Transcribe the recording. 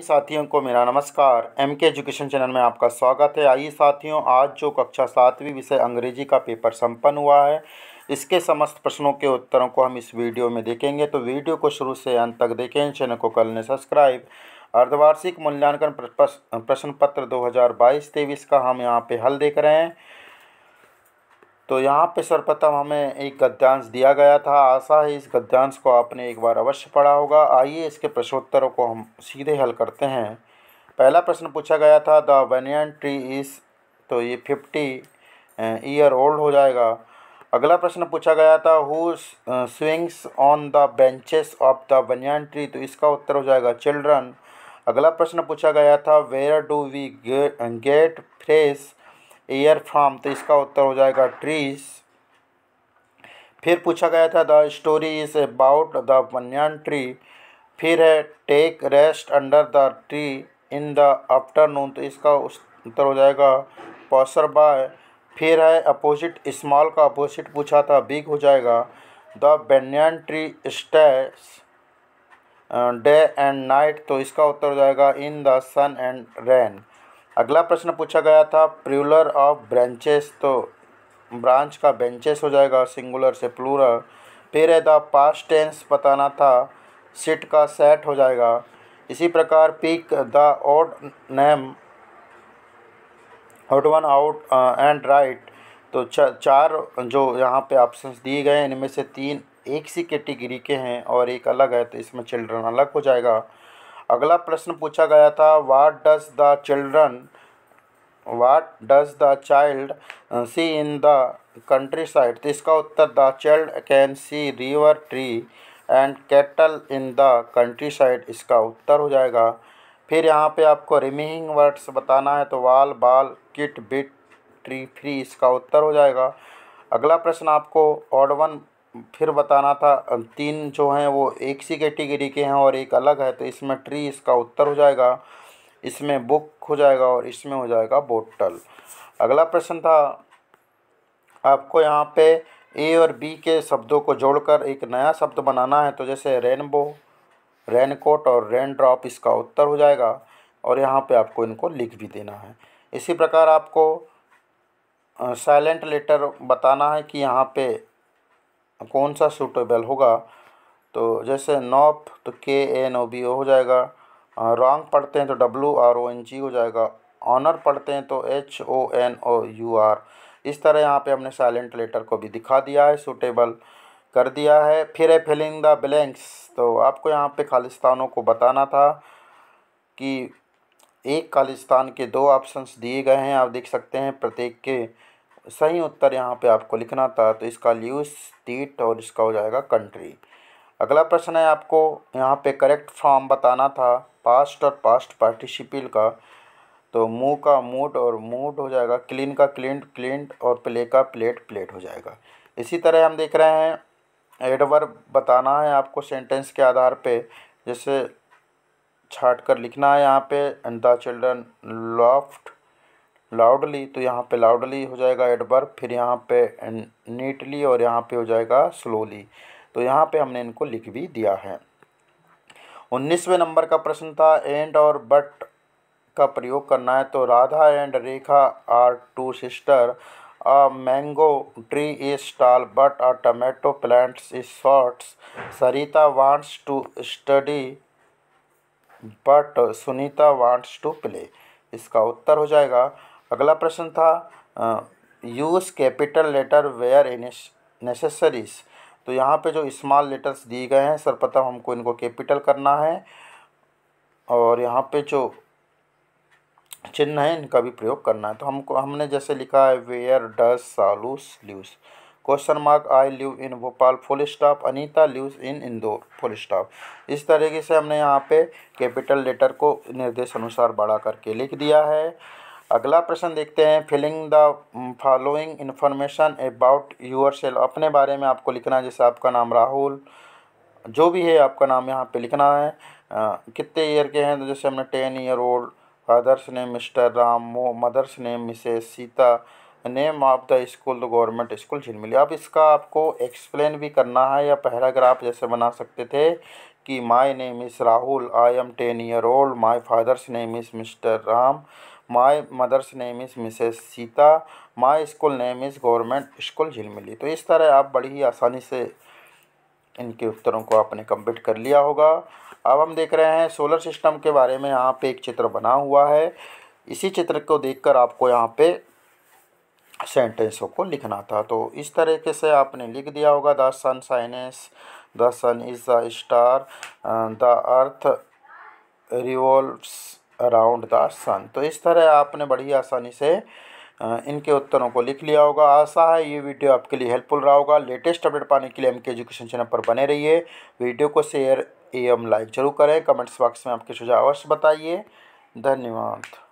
साथियों को मेरा नमस्कार एम के एजुकेशन चैनल में आपका स्वागत है आइए साथियों आज जो कक्षा सातवीं विषय अंग्रेजी का पेपर संपन्न हुआ है इसके समस्त प्रश्नों के उत्तरों को हम इस वीडियो में देखेंगे तो वीडियो को शुरू से अंत तक देखें चैनल को कल ने सब्सक्राइब अर्धवार्षिक मूल्यांकन प्रश्न पत्र दो हज़ार बाईस तेईस का हम यहाँ पे हल देख रहे हैं तो यहाँ पे सर्वप्रथम हमें एक गद्यांश दिया गया था आशा है इस गद्यांश को आपने एक बार अवश्य पढ़ा होगा आइए इसके प्रश्नोत्तरों को हम सीधे हल करते हैं पहला प्रश्न पूछा गया था द बनियन ट्री इस तो ये फिफ्टी ईयर ओल्ड हो जाएगा अगला प्रश्न पूछा गया था who swings on the benches of the banyan tree तो इसका उत्तर हो जाएगा चिल्ड्रन अगला प्रश्न पूछा गया था where do we get fresh air from तो इसका उत्तर हो जाएगा ट्रीज फिर पूछा गया था the story is about the banyan tree फिर है take rest under the tree in the afternoon तो इसका उत्तर हो जाएगा पॉसर बाय फिर है अपोजिट स्मॉल का अपोजिट पूछा था बिग हो जाएगा the banyan tree stands day and night तो इसका उत्तर हो जाएगा in the sun and rain अगला प्रश्न पूछा गया था प्रूलर ऑफ ब्रांचेस तो ब्रांच का बेंचेस हो जाएगा सिंगुलर से प्लूरल फिर है द पास टेंस बताना था सिट का सेट हो जाएगा इसी प्रकार pick the odd name odd one out and write तो चार जो यहाँ पे ऑप्शंस दिए गए हैं इनमें से तीन एक सी कैटेगरी के, के हैं और एक अलग है तो इसमें चिल्ड्रन अलग हो जाएगा अगला प्रश्न पूछा गया था what does the children what does the child see in the countryside तो इसका उत्तर the child can see river tree and cattle in the countryside इसका उत्तर हो जाएगा फिर यहाँ पे आपको रिमिंग वर्ड्स बताना है तो वाल बाल किट बिट ट्री फ्री इसका उत्तर हो जाएगा अगला प्रश्न आपको ऑड वन फिर बताना था तीन जो हैं वो एक सी कैटेगरी के हैं और एक अलग है तो इसमें ट्री इसका उत्तर हो जाएगा इसमें बुक हो जाएगा और इसमें हो जाएगा बोटल अगला प्रश्न था आपको यहाँ पे ए और बी के शब्दों को जोड़कर एक नया शब्द बनाना है तो जैसे रेनबो रेनकोट और रेन ड्रॉप इसका उत्तर हो जाएगा और यहाँ पे आपको इनको लिख भी देना है इसी प्रकार आपको साइलेंट लेटर बताना है कि यहाँ पे कौन सा सूटेबल होगा तो जैसे नॉप तो के एन ओ बी ओ हो जाएगा रॉन्ग पढ़ते हैं तो W R O N G हो जाएगा ऑनर पढ़ते हैं तो H O N O U R इस तरह यहाँ पे हमने साइलेंट लेटर को भी दिखा दिया है सूटेबल कर दिया है फिर है फिलिंग द ब्लैंक्स तो आपको यहाँ पे खालिस्तानों को बताना था कि एक खालिस्तान के दो ऑप्शंस दिए गए हैं आप देख सकते हैं प्रत्येक के सही उत्तर यहाँ पे आपको लिखना था तो इसका ल्यूज स्टेट और इसका हो जाएगा कंट्री अगला प्रश्न है आपको यहाँ पे करेक्ट फॉर्म बताना था पास्ट और पास्ट पार्टिसिपल का तो मुँह का मूड और मूड हो जाएगा क्लीन का क्लिंट क्लिंट और प्ले का प्लेट प्लेट हो जाएगा इसी तरह हम देख रहे हैं एडवर्ब बताना है आपको सेंटेंस के आधार पे जैसे छाट कर लिखना है यहाँ पे द चिल्ड्रन लॉफ्ट लाउडली तो यहाँ पे लाउडली हो जाएगा एडवर्ब फिर यहाँ पे नीटली और यहाँ पे हो जाएगा स्लोली तो यहाँ पे हमने इनको लिख भी दिया है उन्नीसवें नंबर का प्रश्न था एंड और बट का प्रयोग करना है तो Radha and Rekha are two sister a mango tree is tall but a tomato plants is shorts Sarita wants to study but Sunita wants to play इसका उत्तर हो जाएगा अगला प्रश्न था use capital letter where in necessaries तो यहाँ पे जो स्मॉल लेटर्स दिए गए हैं सर्वप्रथम हमको इनको कैपिटल करना है और यहाँ पे जो चिन्ह है इनका भी प्रयोग करना है तो हमको हमने जैसे लिखा है वेयर डज सालूस lives question mark I live in Bhopal full stop Anita lives in Indore full stop इस तरीके से हमने यहाँ पे कैपिटल लेटर को निर्देश अनुसार बढ़ा करके लिख दिया है अगला प्रश्न देखते हैं filling the following information about yourself अपने बारे में आपको लिखना है जैसे आपका नाम राहुल जो भी है आपका नाम यहाँ पे लिखना है कितने ईयर के हैं तो जैसे हमने ten year old father's name Mr Ram mother's name Mrs Sita name of the school the government school Jhilmili अब इसका आपको एक्सप्लेन भी करना है या पैराग्राफ जैसे बना सकते थे कि my name is Rahul I am ten year old my father's name is Mr Ram my mother's name is Mrs Sita my school name is government school Jhilmili तो इस तरह आप बड़ी ही आसानी से इनके उत्तरों को आपने कंप्लीट कर लिया होगा अब हम देख रहे हैं सोलर सिस्टम के बारे में यहाँ पे एक चित्र बना हुआ है इसी चित्र को देखकर आपको यहाँ पे सेंटेंसों को लिखना था तो इस तरीके से आपने लिख दिया होगा the sun shines the sun is the star the earth revolves around the sun तो इस तरह आपने बड़ी आसानी से इनके उत्तरों को लिख लिया होगा आशा है ये वीडियो आपके लिए हेल्पफुल रहा होगा लेटेस्ट अपडेट पाने के लिए एम के एजुकेशन चैनल पर बने रहिए वीडियो को शेयर एवं लाइक जरूर करें कमेंट्स बॉक्स में आपके सुझाव अवश्य बताइए धन्यवाद